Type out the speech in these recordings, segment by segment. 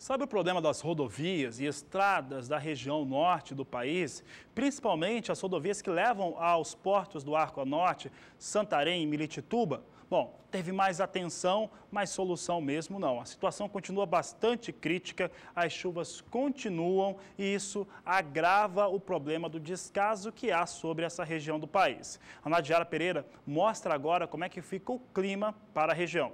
Sabe o problema das rodovias e estradas da região norte do país? Principalmente as rodovias que levam aos portos do Arco Norte, Santarém e Militituba? Bom, teve mais atenção, mas solução mesmo não. A situação continua bastante crítica, as chuvas continuam e isso agrava o problema do descaso que há sobre essa região do país. A Nadiara Pereira mostra agora como é que fica o clima para a região.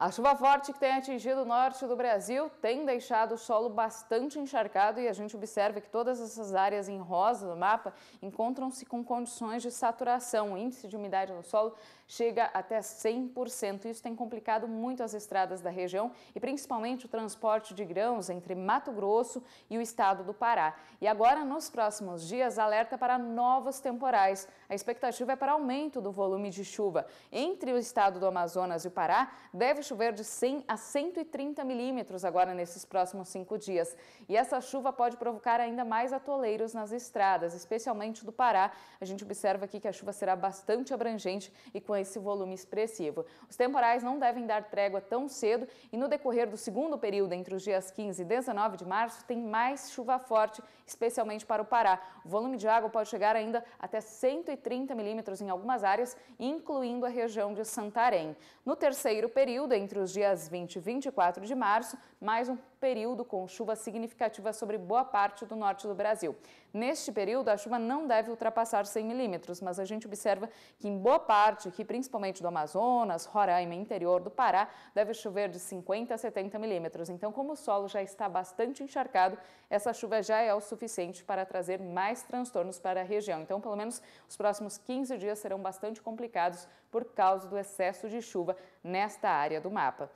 A chuva forte que tem atingido o norte do Brasil tem deixado o solo bastante encharcado e a gente observa que todas essas áreas em rosa do mapa encontram-se com condições de saturação. O índice de umidade no solo chega até 100%. Isso tem complicado muito as estradas da região e principalmente o transporte de grãos entre Mato Grosso e o estado do Pará. E agora, nos próximos dias, alerta para novos temporais. A expectativa é para aumento do volume de chuva. Entre o estado do Amazonas e o Pará, deve chover de 100 a 130 milímetros agora nesses próximos cinco dias. E essa chuva pode provocar ainda mais atoleiros nas estradas, especialmente do Pará. A gente observa aqui que a chuva será bastante abrangente e com esse volume expressivo. Os temporais não devem dar trégua tão cedo e no decorrer do segundo período, entre os dias 15 e 19 de março, tem mais chuva forte, especialmente para o Pará. O volume de água pode chegar ainda até 130 milímetros em algumas áreas, incluindo a região de Santarém. No terceiro período, entre os dias 20 e 24 de março, mais um período com chuva significativa sobre boa parte do norte do Brasil. Neste período, a chuva não deve ultrapassar 100 milímetros, mas a gente observa que em boa parte, aqui, principalmente do Amazonas, Roraima interior do Pará, deve chover de 50 a 70 milímetros. Então, como o solo já está bastante encharcado, essa chuva já é o suficiente para trazer mais transtornos para a região. Então, pelo menos os próximos 15 dias serão bastante complicados por causa do excesso de chuva nesta área do mapa.